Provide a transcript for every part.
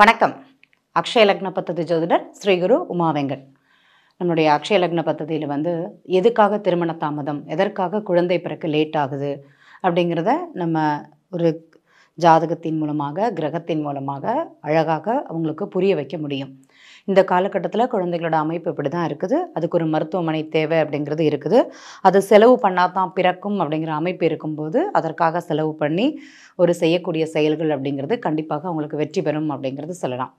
வணக்கம் அக்ஷய லக்ன பத்ததி ஜோதிடர் ஸ்ரீகுரு உமா நம்முடைய அக்ஷய லக்ன பத்ததியில் வந்து எதுக்காக திருமண தாமதம் எதற்காக குழந்தை பிறக்க லேட் ஆகுது அப்படிங்கிறத நம்ம ஒரு ஜாதகத்தின் மூலமாக கிரகத்தின் மூலமாக அழகாக அவங்களுக்கு புரிய வைக்க முடியும் இந்த காலகட்டத்தில் குழந்தைகளோட அமைப்பு இப்படி தான் இருக்குது அதுக்கு ஒரு மருத்துவமனை தேவை அப்படிங்கிறது இருக்குது அது செலவு பண்ணாதான் பிறக்கும் அப்படிங்கிற அமைப்பு இருக்கும்போது அதற்காக செலவு பண்ணி ஒரு செய்யக்கூடிய செயல்கள் அப்படிங்கிறது கண்டிப்பாக அவங்களுக்கு வெற்றி பெறும் அப்படிங்கிறது சொல்லலாம்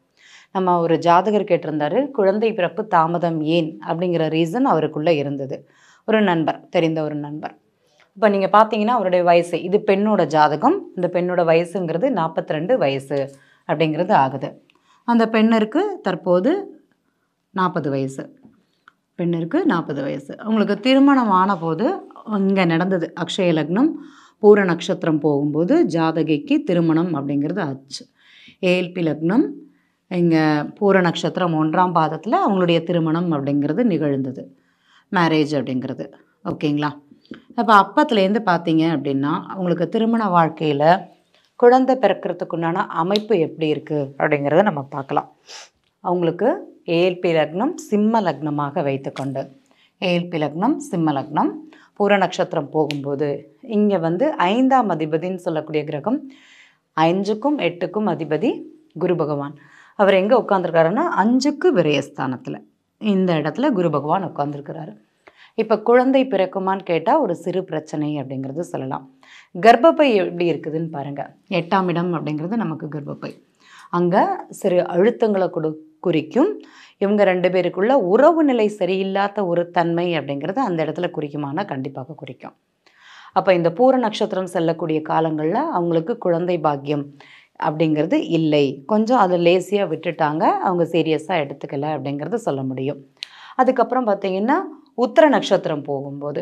நம்ம ஒரு ஜாதகர் கேட்டிருந்தாரு குழந்தை பிறப்பு தாமதம் ஏன் அப்படிங்கிற ரீசன் அவருக்குள்ளே இருந்தது ஒரு நண்பர் தெரிந்த ஒரு நண்பர் இப்போ நீங்கள் பார்த்தீங்கன்னா அவருடைய வயசு இது பெண்ணோட ஜாதகம் இந்த பெண்ணோட வயசுங்கிறது நாற்பத்தி ரெண்டு வயசு அப்படிங்கிறது ஆகுது அந்த பெண்ணிற்கு தற்போது நாற்பது வயசு பெண்ணிற்கு நாற்பது வயசு அவங்களுக்கு திருமணம் ஆன போது இங்கே நடந்தது அக்ஷய லக்னம் பூர நட்சத்திரம் போகும்போது ஜாதகைக்கு திருமணம் அப்படிங்கிறது ஆச்சு ஏல்பி லக்னம் இங்கே பூர நட்சத்திரம் ஒன்றாம் பாதத்தில் அவங்களுடைய திருமணம் அப்படிங்கிறது நிகழ்ந்தது மேரேஜ் அப்படிங்கிறது ஓகேங்களா அப்போ அப்பத்துலேருந்து பார்த்தீங்க அப்படின்னா அவங்களுக்கு திருமண வாழ்க்கையில் குழந்தை உண்டான அமைப்பு எப்படி இருக்குது அப்படிங்கிறத நம்ம பார்க்கலாம் அவங்களுக்கு ஏஎல்பி லக்னம் சிம்ம லக்னமாக வைத்துக்கொண்டு ஏஎல்பி லக்னம் சிம்ம லக்னம் பூர நட்சத்திரம் போகும்போது இங்கே வந்து ஐந்தாம் அதிபதின்னு சொல்லக்கூடிய கிரகம் அஞ்சுக்கும் எட்டுக்கும் அதிபதி குரு பகவான் அவர் எங்கே உட்காந்துருக்காருன்னா அஞ்சுக்கு விரயஸ்தானத்தில் இந்த இடத்துல குரு பகவான் உட்காந்துருக்கிறாரு இப்போ குழந்தை பிறக்குமான்னு கேட்டால் ஒரு சிறு பிரச்சனை அப்படிங்கிறது சொல்லலாம் கர்ப்பப்பை எப்படி இருக்குதுன்னு பாருங்கள் எட்டாம் இடம் அப்படிங்கிறது நமக்கு கர்ப்பப்பை அங்கே சிறு அழுத்தங்களை கொடு குறிக்கும் இவங்க ரெண்டு பேருக்குள்ள உறவு நிலை சரியில்லாத ஒரு தன்மை அப்படிங்கிறது அந்த இடத்துல குறிக்குமானா கண்டிப்பாக குறிக்கும் அப்போ இந்த பூர நட்சத்திரம் செல்லக்கூடிய காலங்களில் அவங்களுக்கு குழந்தை பாக்கியம் அப்படிங்கிறது இல்லை கொஞ்சம் அதை லேசியாக விட்டுட்டாங்க அவங்க சீரியஸாக எடுத்துக்கலை அப்படிங்கிறது சொல்ல முடியும் அதுக்கப்புறம் பார்த்திங்கன்னா உத்திர நட்சத்திரம் போகும்போது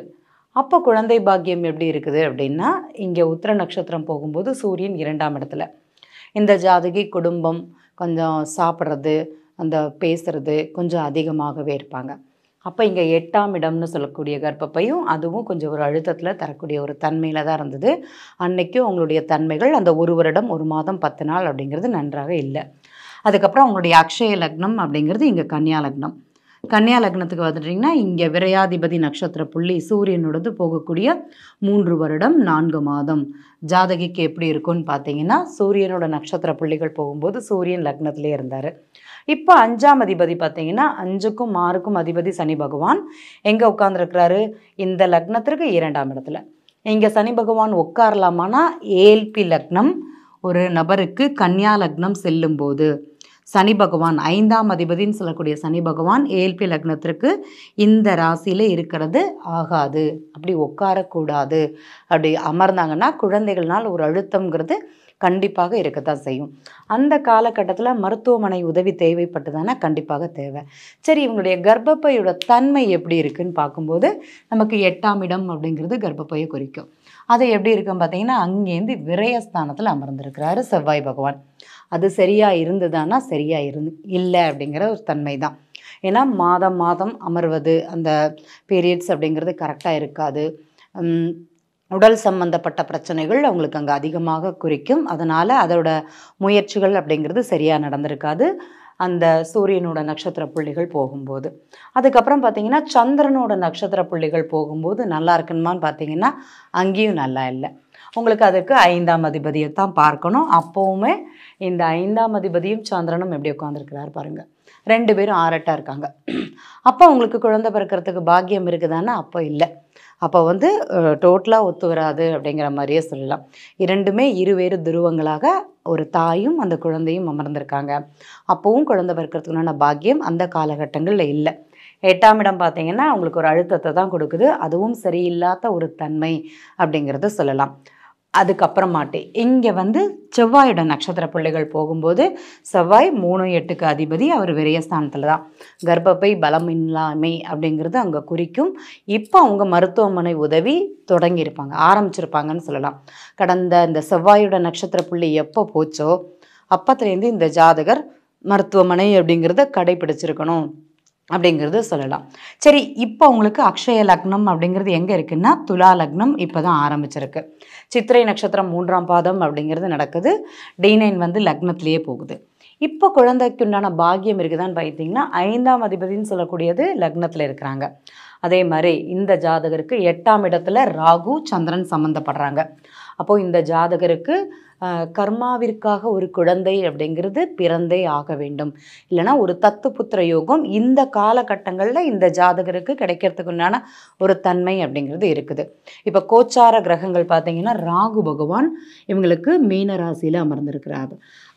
அப்போ குழந்தை பாக்கியம் எப்படி இருக்குது அப்படின்னா இங்கே உத்திர நட்சத்திரம் போகும்போது சூரியன் இரண்டாம் இடத்துல இந்த ஜாதகி குடும்பம் கொஞ்சம் சாப்பிட்றது அந்த பேசுறது கொஞ்சம் அதிகமாகவே இருப்பாங்க அப்போ இங்கே எட்டாம் இடம்னு சொல்லக்கூடிய கர்ப்பப்பையும் அதுவும் கொஞ்சம் ஒரு அழுத்தத்தில் தரக்கூடிய ஒரு தன்மையில் தான் இருந்தது அன்னைக்கும் அவங்களுடைய தன்மைகள் அந்த ஒரு வருடம் ஒரு மாதம் பத்து நாள் அப்படிங்கிறது நன்றாக இல்லை அதுக்கப்புறம் அவங்களுடைய அக்ஷய லக்னம் அப்படிங்கிறது இங்கே கன்னியா லக்னம் கன்னியா லக்னத்துக்கு வந்துட்டிங்கன்னா இங்கே விரையாதிபதி நட்சத்திர புள்ளி சூரியனோடது போகக்கூடிய மூன்று வருடம் நான்கு மாதம் ஜாதகிக்கு எப்படி இருக்கும்னு பார்த்தீங்கன்னா சூரியனோட நட்சத்திர புள்ளிகள் போகும்போது சூரியன் லக்னத்திலே இருந்தார் இப்போ அஞ்சாம் அதிபதி பார்த்தீங்கன்னா அஞ்சுக்கும் ஆறுக்கும் அதிபதி சனி பகவான் எங்கே உட்காந்துருக்கிறாரு இந்த லக்னத்திற்கு இரண்டாம் இடத்துல இங்கே சனி பகவான் உட்காரலாமான்னா ஏல்பி லக்னம் ஒரு நபருக்கு கன்னியா லக்னம் செல்லும்போது சனி பகவான் ஐந்தாம் அதிபதினு சொல்லக்கூடிய சனி பகவான் ஏல்பி லக்னத்திற்கு இந்த ராசியில் இருக்கிறது ஆகாது அப்படி உட்காரக்கூடாது அப்படி அமர்ந்தாங்கன்னா குழந்தைகள்னால் ஒரு அழுத்தங்கிறது கண்டிப்பாக இருக்கத்தான் செய்யும் அந்த காலகட்டத்தில் மருத்துவமனை உதவி தானே கண்டிப்பாக தேவை சரி இவங்களுடைய கர்ப்பப்பையோட தன்மை எப்படி இருக்குன்னு பார்க்கும்போது நமக்கு எட்டாம் இடம் அப்படிங்கிறது கர்ப்பப்பையை குறிக்கும் அது எப்படி இருக்குன்னு பார்த்தீங்கன்னா அங்கேருந்து விரயஸ்தானத்தில் அமர்ந்திருக்கிறாரு செவ்வாய் பகவான் அது சரியாக இருந்ததுன்னா சரியாக இருந்து இல்லை அப்படிங்கிற ஒரு தன்மை தான் ஏன்னா மாதம் மாதம் அமர்வது அந்த பீரியட்ஸ் அப்படிங்கிறது கரெக்டாக இருக்காது உடல் சம்பந்தப்பட்ட பிரச்சனைகள் அவங்களுக்கு அங்கே அதிகமாக குறிக்கும் அதனால் அதோட முயற்சிகள் அப்படிங்கிறது சரியாக நடந்திருக்காது அந்த சூரியனோட நட்சத்திர புள்ளிகள் போகும்போது அதுக்கப்புறம் பார்த்தீங்கன்னா சந்திரனோட நட்சத்திர புள்ளிகள் போகும்போது நல்லா இருக்கணுமான்னு பார்த்தீங்கன்னா அங்கேயும் நல்லா இல்லை உங்களுக்கு அதுக்கு ஐந்தாம் அதிபதியை தான் பார்க்கணும் அப்போவுமே இந்த ஐந்தாம் அதிபதியும் சந்திரனும் எப்படி உட்காந்துருக்கிறார் பாருங்கள் ரெண்டு பேரும் ஆரட்டாக இருக்காங்க அப்போ அவங்களுக்கு குழந்தை பிறக்கிறதுக்கு பாக்கியம் இருக்குதான்னா அப்போ இல்லை அப்போ வந்து டோட்டலாக ஒத்து வராது அப்படிங்கிற மாதிரியே சொல்லலாம் இரண்டுமே இருவேறு துருவங்களாக ஒரு தாயும் அந்த குழந்தையும் அமர்ந்திருக்காங்க அப்போவும் குழந்தை பிறக்கிறதுக்குண்டான பாக்கியம் அந்த காலகட்டங்களில் இல்லை எட்டாம் இடம் பார்த்தீங்கன்னா அவங்களுக்கு ஒரு அழுத்தத்தை தான் கொடுக்குது அதுவும் சரியில்லாத ஒரு தன்மை அப்படிங்கிறத சொல்லலாம் அதுக்கப்புறமாட்டே இங்கே வந்து செவ்வாயோட நட்சத்திர பிள்ளைகள் போகும்போது செவ்வாய் மூணு எட்டுக்கு அதிபதி அவர் விரயஸ்தானத்தில் தான் கர்ப்பப்பை பலம் இல்லாமை அப்படிங்கிறது அங்கே குறிக்கும் இப்போ அவங்க மருத்துவமனை உதவி தொடங்கியிருப்பாங்க ஆரம்பிச்சிருப்பாங்கன்னு சொல்லலாம் கடந்த இந்த செவ்வாயோட நட்சத்திர புள்ளி எப்போ போச்சோ அப்பத்துலேருந்து இந்த ஜாதகர் மருத்துவமனை அப்படிங்கிறத கடைபிடிச்சிருக்கணும் அப்படிங்கிறது சொல்லலாம் சரி இப்போ உங்களுக்கு அக்ஷய லக்னம் அப்படிங்கிறது எங்கே இருக்குன்னா துலா லக்னம் இப்போ தான் ஆரம்பிச்சிருக்கு சித்திரை நட்சத்திரம் மூன்றாம் பாதம் அப்படிங்கிறது நடக்குது டி நைன் வந்து லக்னத்திலேயே போகுது இப்போ குழந்தைக்கு உண்டான பாக்கியம் இருக்குதான்னு பார்த்தீங்கன்னா ஐந்தாம் அதிபதினு சொல்லக்கூடியது லக்னத்தில் இருக்கிறாங்க அதே மாதிரி இந்த ஜாதகருக்கு எட்டாம் இடத்துல ராகு சந்திரன் சம்மந்தப்படுறாங்க அப்போது இந்த ஜாதகருக்கு கர்மாவிற்காக ஒரு குழந்தை அப்படிங்கிறது பிறந்தே ஆக வேண்டும் இல்லைனா ஒரு தத்து புத்திர யோகம் இந்த காலகட்டங்களில் இந்த ஜாதகருக்கு கிடைக்கிறதுக்கு உண்டான ஒரு தன்மை அப்படிங்கிறது இருக்குது இப்போ கோச்சார கிரகங்கள் பார்த்தீங்கன்னா ராகு பகவான் இவங்களுக்கு மீன ராசியில் அமர்ந்திருக்கிறார்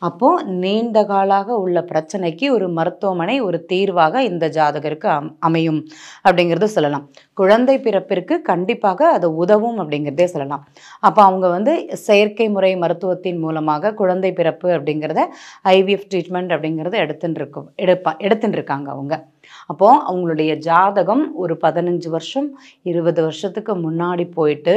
அப்போது நீண்ட காலாக உள்ள பிரச்சனைக்கு ஒரு மருத்துவமனை ஒரு தீர்வாக இந்த ஜாதகருக்கு அம் அமையும் அப்படிங்கிறது சொல்லலாம் குழந்தை பிறப்பிற்கு கண்டிப்பாக அது உதவும் அப்படிங்கிறதே சொல்லலாம் அப்போ அவங்க வந்து செயற்கை முறை மருத்துவ மருத்துவத்தின் மூலமாக குழந்தை பிறப்பு அப்படிங்கிறத ஐவிஎஃப் ட்ரீட்மெண்ட் அப்படிங்கிறத எடுத்துட்டுருக்கு எடுப்பா எடுத்துன்னு இருக்காங்க அவங்க அப்போது அவங்களுடைய ஜாதகம் ஒரு பதினஞ்சு வருஷம் இருபது வருஷத்துக்கு முன்னாடி போயிட்டு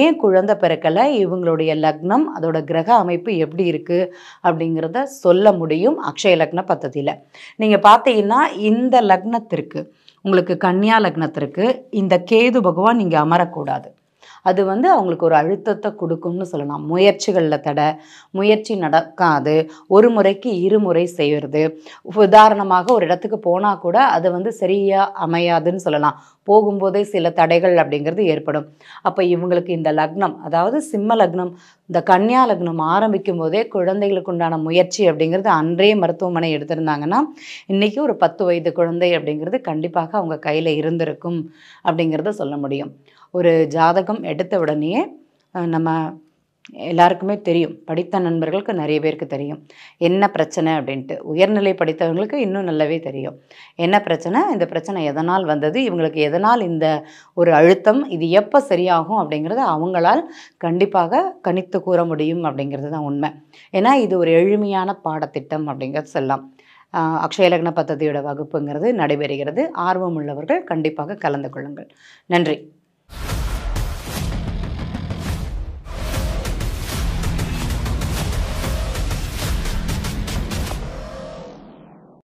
ஏன் குழந்தை பிறக்கலை இவங்களுடைய லக்னம் அதோட கிரக அமைப்பு எப்படி இருக்குது அப்படிங்கிறத சொல்ல முடியும் அக்ஷய லக்ன பத்ததியில் நீங்கள் பார்த்தீங்கன்னா இந்த லக்னத்திற்கு உங்களுக்கு கன்னியா லக்னத்திற்கு இந்த கேது பகவான் இங்கே அமரக்கூடாது அது வந்து அவங்களுக்கு ஒரு அழுத்தத்தை கொடுக்கும்னு சொல்லலாம் முயற்சிகளில் தட முயற்சி நடக்காது ஒரு முறைக்கு இருமுறை செய்கிறது உதாரணமாக ஒரு இடத்துக்கு போனால் கூட அது வந்து சரியாக அமையாதுன்னு சொல்லலாம் போகும்போதே சில தடைகள் அப்படிங்கிறது ஏற்படும் அப்போ இவங்களுக்கு இந்த லக்னம் அதாவது சிம்ம லக்னம் இந்த கன்னியா லக்னம் ஆரம்பிக்கும் போதே குழந்தைகளுக்கு உண்டான முயற்சி அப்படிங்கிறது அன்றே மருத்துவமனை எடுத்திருந்தாங்கன்னா இன்றைக்கி ஒரு பத்து வயது குழந்தை அப்படிங்கிறது கண்டிப்பாக அவங்க கையில் இருந்திருக்கும் அப்படிங்கிறத சொல்ல முடியும் ஒரு ஜாதகம் எடுத்த உடனேயே நம்ம எல்லாருக்குமே தெரியும் படித்த நண்பர்களுக்கு நிறைய பேருக்கு தெரியும் என்ன பிரச்சனை அப்படின்ட்டு உயர்நிலை படித்தவங்களுக்கு இன்னும் நல்லாவே தெரியும் என்ன பிரச்சனை இந்த பிரச்சனை எதனால் வந்தது இவங்களுக்கு எதனால் இந்த ஒரு அழுத்தம் இது எப்போ சரியாகும் அப்படிங்கிறத அவங்களால் கண்டிப்பாக கணித்து கூற முடியும் அப்படிங்கிறது தான் உண்மை ஏன்னா இது ஒரு எளிமையான பாடத்திட்டம் அப்படிங்கிறது சொல்லலாம் அக்ஷயலக்ன பத்ததியோட வகுப்புங்கிறது நடைபெறுகிறது ஆர்வம் உள்ளவர்கள் கண்டிப்பாக கலந்து கொள்ளுங்கள் நன்றி